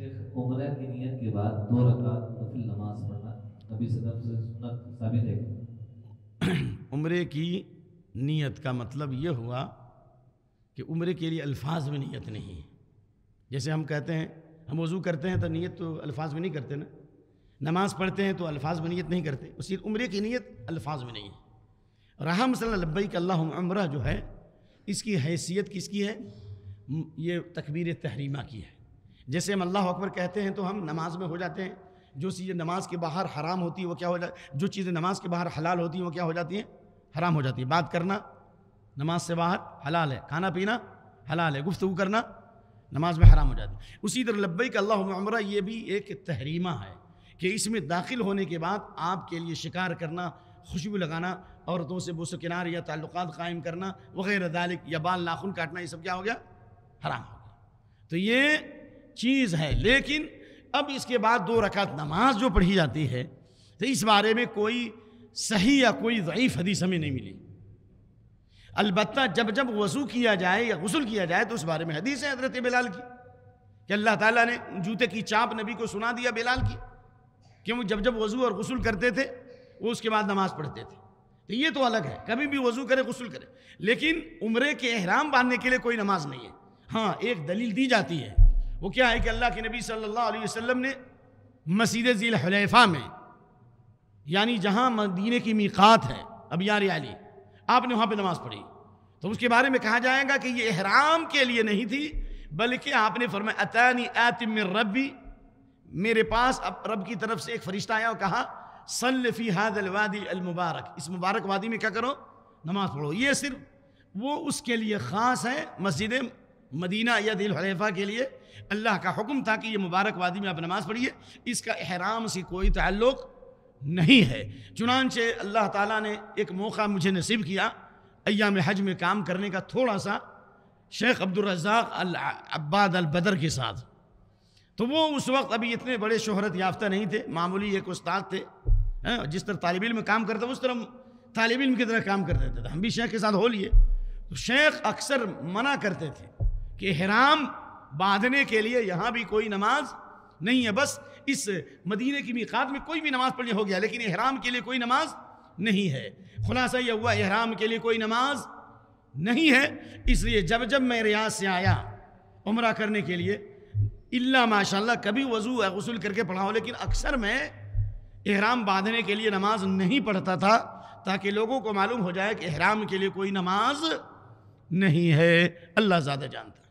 सिर्फ उम्र की नीयत के बाद दो रकात नमाज पढ़ना से सुनत साबित है की का मतलब ये हुआ कि उम्र के लिए अल्फाज में नीयत नहीं है जैसे हम कहते हैं हम वज़ू करते हैं तो नीयत तो अल्फाज में नहीं करते ना नमाज पढ़ते हैं तो अल्फाज में नीयत नहीं करते उसी उम्र की नीयत अल्फाज में नहीं है रहम सल्लबई अल्लाह जो है इसकी हैसियत किसकी है ये तकबीर तहरीमा की है जैसे हम अल्लाह अकबर कहते हैं तो हम नमाज में हो जाते हैं जो चीज़ें नमाज के बाहर हराम होती हैं वो क्या हो जा जो चीज़ें नमाज के बाहर हलाल होती हैं वो क्या हो जाती हैं हराम हो जाती है बात करना नमाज से बाहर हलाल है खाना पीना हलाल है गुफ्तु करना नमाज में हराम हो जाती है उसी तरह लब्बई का अल्लाह उमरा ये भी एक तहरीमा है कि इसमें दाखिल होने के बाद आपके लिए शिकार करना खुशबू लगाना औरतों से किनार या ताल्लुक कायम करना वगैरह दालिक या बाल नाखून काटना ये सब क्या हो गया हराम हो गया तो ये चीज़ है लेकिन अब इसके बाद दो रकात नमाज जो पढ़ी जाती है तो इस बारे में कोई सही या कोई ज़यीफ़ हदीस हमें नहीं मिली अलबत् जब जब वसू किया जाए या गसल किया जाए तो उस बारे में हदीस है हजरत बिलाल की कि अल्लाह ताला ने जूते की चाप नबी को सुना दिया बिलाल की कि वो जब जब वज़ू और गसल करते थे वो उसके बाद नमाज़ पढ़ते थे तो ये तो अलग है कभी भी वज़ू करे गसल करे लेकिन उम्र के अहराम बांधने के लिए कोई नमाज नहीं है हाँ एक दलील दी जाती है वो क्या है कि अल्लाह के नबी सल्लल्लाहु अलैहि वसल्लम ने मस्जिद ज़ील में यानी जहाँ मदीने की मीकात है अब यार अली आपने वहाँ पर नमाज़ पढ़ी तो उसके बारे में कहा जाएगा कि ये अहराम के लिए नहीं थी बल्कि आपने फरमाया अतानी आतिम रबी मेरे पास अब रब की तरफ से एक फरिश्ता आया और कहा सल्फ़ी हादलवादी अलमुबारक इस मुबारक वादी में क्या करो नमाज़ पढ़ो ये सिर्फ वो उसके लिए ख़ास है मस्जिद मदीना या दिल हलीफा के लिए अल्लाह का हुक्म था कि ये मुबारक वादी में आप नमाज़ पढ़िए इसका अहराम से कोई ताल्लुक़ नहीं है चुनानचे अल्लाह ताला ने एक मौका मुझे नसीब किया अयाम हज में काम करने का थोड़ा सा शेख अब्दुलरजाक अल अब्बाद अल बदर के साथ तो वो उस वक्त अभी इतने बड़े शोहरत याफ्ता नहीं थे मामूली एक उस्ताद थे हैं जिस तरह तालब इम में काम करते उस तरह तालब इम की तरह काम करते थे तो हम भी शेख के साथ हो लिए तो शेख अक्सर मना करते थे कि हराम बांधने के लिए यहाँ भी कोई नमाज नहीं है बस इस मदीने की मीकात में कोई भी नमाज पढ़नी हो गया लेकिन एहराम के लिए कोई नमाज नहीं है खुलासा यह हुआ एहराम के लिए कोई नमाज नहीं है इसलिए जब जब मैं रियाज से आया उम्र करने के लिए इल्ला माशाल्लाह कभी वजू गसूल करके पढ़ा हो लेकिन अक्सर मैं एहराम बांधने के लिए नमाज नहीं पढ़ता था ताकि लोगों को मालूम हो जाए कि एहराम के लिए कोई नमाज नहीं है अल्लाह ज़्यादा जानता है